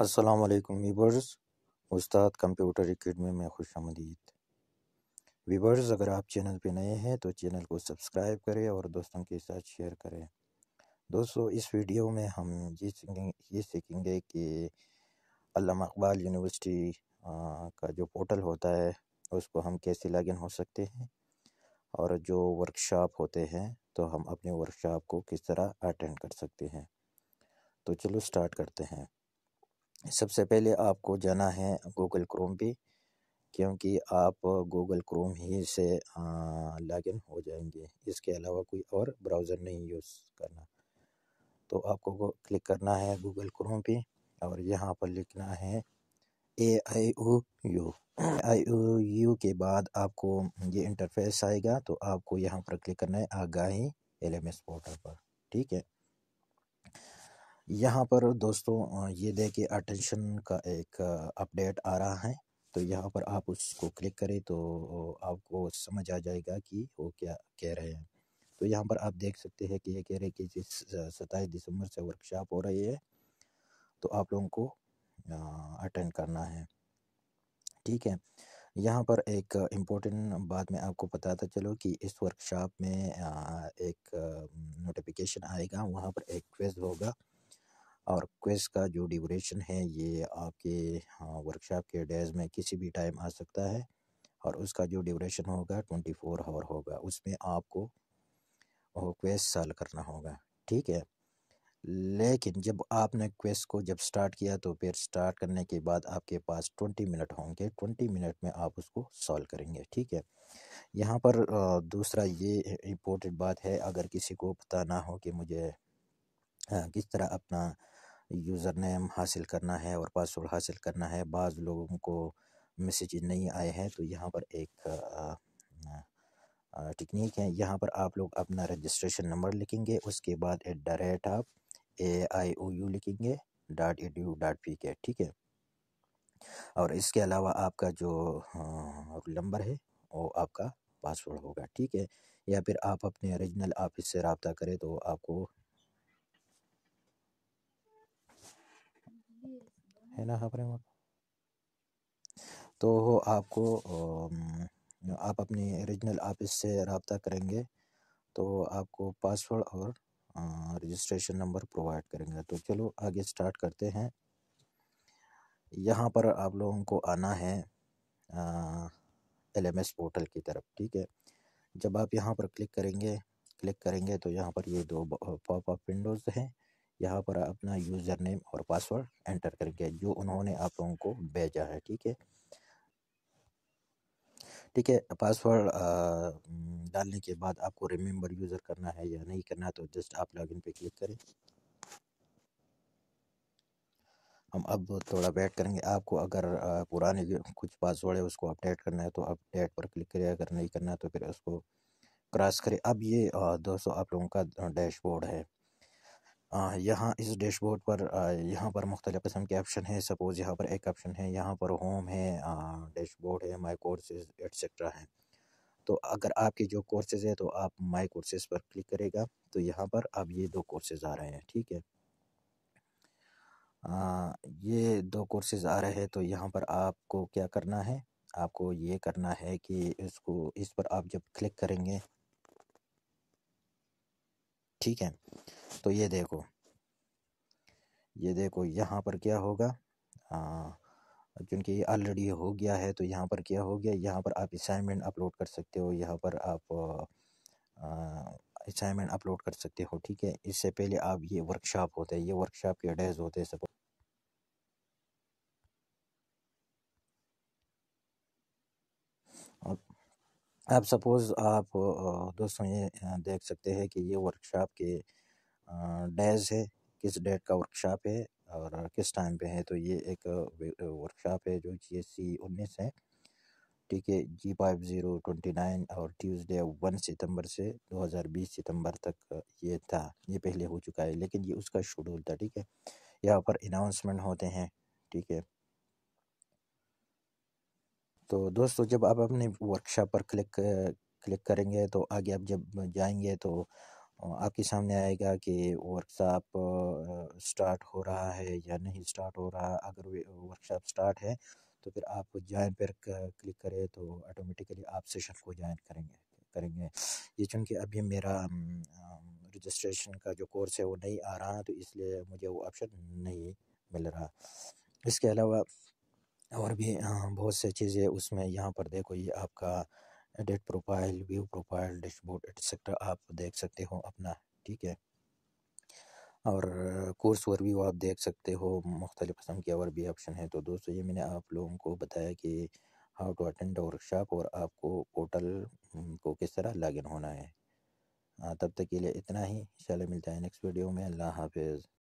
अस्सलाम वालेकुम वीबर्स उस्ताद कंप्यूटर एकेडमी में खुश आमदीद वीबर्स अगर आप चैनल पे नए हैं तो चैनल को सब्सक्राइब करें और दोस्तों के साथ शेयर करें दोस्तों इस वीडियो में हम ये सीखेंगे ये सीखेंगे कि अल्लामा इकबाल यूनिवर्सिटी का जो पोर्टल होता है उसको हम कैसे लॉगिन हो सकते हैं और जो वर्कशॉप होते हैं तो हम अपने वर्कशॉप को किस तरह अटेंड कर सकते हैं तो चलो स्टार्ट करते हैं सबसे पहले आपको जाना है गूगल क्रोम पे क्योंकि आप गूगल क्रोम ही से लॉगिन हो जाएंगे इसके अलावा कोई और ब्राउज़र नहीं यूज़ करना तो आपको क्लिक करना है गूगल क्रोम पे और यहाँ पर लिखना है ए I O you I O you के बाद आपको ये इंटरफेस आएगा तो आपको यहाँ पर क्लिक करना है Aagahi L M S portal पर ठीक है यहाँ पर दोस्तों ये देखिए अटेंशन का एक अपडेट आ रहा है तो यहाँ पर आप उसको क्लिक करें तो आपको समझ आ जाएगा कि वो क्या कह रहे हैं तो यहाँ पर आप देख सकते हैं कि ये कह रहे हैं कि सताईस दिसंबर से वर्कशॉप हो रही है तो आप लोगों को अटेंड करना है ठीक है यहाँ पर एक इम्पोर्टेंट बात मैं आपको बताता चलो कि इस वर्कशॉप में एक नोटिफिकेशन आएगा वहाँ पर एक क्वेस्ट होगा और क्विज का जो ड्यूरेशन है ये आपके हाँ, वर्कशॉप के डेज में किसी भी टाइम आ सकता है और उसका जो ड्यूरेशन होगा ट्वेंटी फोर आवर होगा उसमें आपको क्वेस्ट सॉल्व करना होगा ठीक है लेकिन जब आपने क्वेस्ट को जब स्टार्ट किया तो फिर स्टार्ट करने के बाद आपके पास ट्वेंटी मिनट होंगे ट्वेंटी मिनट में आप उसको सॉल्व करेंगे ठीक है यहाँ पर दूसरा ये इम्पोर्टेंट बात है अगर किसी को पता ना हो कि मुझे हाँ, किस तरह अपना यूज़र नेम हासिल करना है और पासवर्ड हासिल करना है बाज़ लोगों को मैसेज नहीं आए हैं तो यहाँ पर एक टेक्निक है यहाँ पर आप लोग अपना रजिस्ट्रेशन नंबर लिखेंगे उसके बाद एट द रेट आप ए आई ओ यू लिखेंगे dot A D U dot P K ठीक है और इसके अलावा आपका जो हाँ, नंबर है वो आपका पासवर्ड होगा ठीक है या फिर आप अपने ओरिजिनल ऑफिस से रबता करें तो आपको है ना खबरें वहाँ तो आपको आप अपने ओरिजिनल ऑफिस से रबता करेंगे तो आपको पासवर्ड और रजिस्ट्रेशन नंबर प्रोवाइड करेंगे तो चलो आगे स्टार्ट करते हैं यहाँ पर आप लोगों को आना है एल एम एस पोर्टल की तरफ ठीक है जब आप यहाँ पर क्लिक करेंगे क्लिक करेंगे तो यहाँ पर ये दो पॉप अप विंडोज़ हैं यहाँ पर अपना यूज़र नेम और पासवर्ड एंटर करके जो उन्होंने आप लोगों को भेजा है ठीक है ठीक है पासवर्ड डालने के बाद आपको रिमेंबर यूज़र करना है या नहीं करना तो जस्ट आप लॉगिन पे क्लिक करें हम अब थोड़ा वेट करेंगे आपको अगर पुराने कुछ पासवर्ड है उसको अपडेट करना है तो अपडेट पर क्लिक करें अगर नहीं करना है तो फिर उसको क्रॉस करें अब ये दोस्तों आप लोगों का डैशबोर्ड है यहाँ इस डैशबोर्ड पर यहाँ पर मुख्तलिफ़ किस्म के ऑप्शन हैं सपोज़ यहाँ पर एक ऑप्शन है यहाँ पर होम है डैश डैशबोर्ड है माई कोर्सेज एट्सट्रा हैं तो अगर आपके जो कोर्सेज है तो आप माई कोर्सेज पर क्लिक करेगा तो यहाँ पर अब ये दो कोर्सेज आ रहे हैं ठीक है आ, ये दो कोर्सेज आ रहे हैं तो यहाँ पर आपको क्या करना है आपको ये करना है कि इसको इस पर आप जब क्लिक करेंगे ठीक है तो ये देखो ये देखो यहाँ पर क्या होगा क्योंकि ऑलरेडी हो गया है तो यहाँ पर क्या हो गया यहाँ पर आप असाइनमेंट अपलोड कर सकते हो यहाँ पर आप असाइनमेंट अपलोड कर सकते हो ठीक है इससे पहले आप ये वर्कशॉप होते हैं ये वर्कशॉप के डेज होते हैं सब आप सपोज़ आप दोस्तों ये देख सकते हैं कि ये वर्कशॉप के डैज है किस डेट का वर्कशॉप है और किस टाइम पे है तो ये एक वर्कशॉप है जो जी एस सी उन्नीस है ठीक है G five zero twenty nine और ट्यूसडे वन सितंबर से बीस सितंबर तक ये था ये पहले हो चुका है लेकिन ये उसका शेड्यूल था ठीक है यहाँ पर अनाउंसमेंट होते हैं ठीक है तो दोस्तों जब आप अपने वर्कशॉप पर क्लिक क्लिक करेंगे तो आगे आप जब जाएंगे तो आपके सामने आएगा कि वर्कशॉप स्टार्ट हो रहा है या नहीं स्टार्ट हो रहा अगर वर्कशॉप स्टार्ट है तो फिर आप ज्वाइन पर क्लिक करें तो ऑटोमेटिकली आप सेशन को ज्वाइन करेंगे करेंगे ये चूँकि अभी मेरा रजिस्ट्रेशन का जो कोर्स है वो नहीं आ रहा तो इसलिए मुझे वो ऑप्शन नहीं मिल रहा इसके अलावा और भी बहुत से चीज़ें उसमें यहाँ पर देखो ये आपका edit profile view profile dashboard etcetera आप देख सकते हो अपना ठीक है और कोर्स ओवरव्यू आप देख सकते हो मुख्तलिफ़ कस्म के और भी ऑप्शन है तो दोस्तों ये मैंने आप लोगों को बताया कि हाउ टू अटेंड वर्कशॉप और आपको पोर्टल को किस तरह लॉगिन होना है हाँ, तब तक के लिए इतना ही इंशाल्लाह मिलता है नेक्स्ट वीडियो में अल्लाह हाफिज़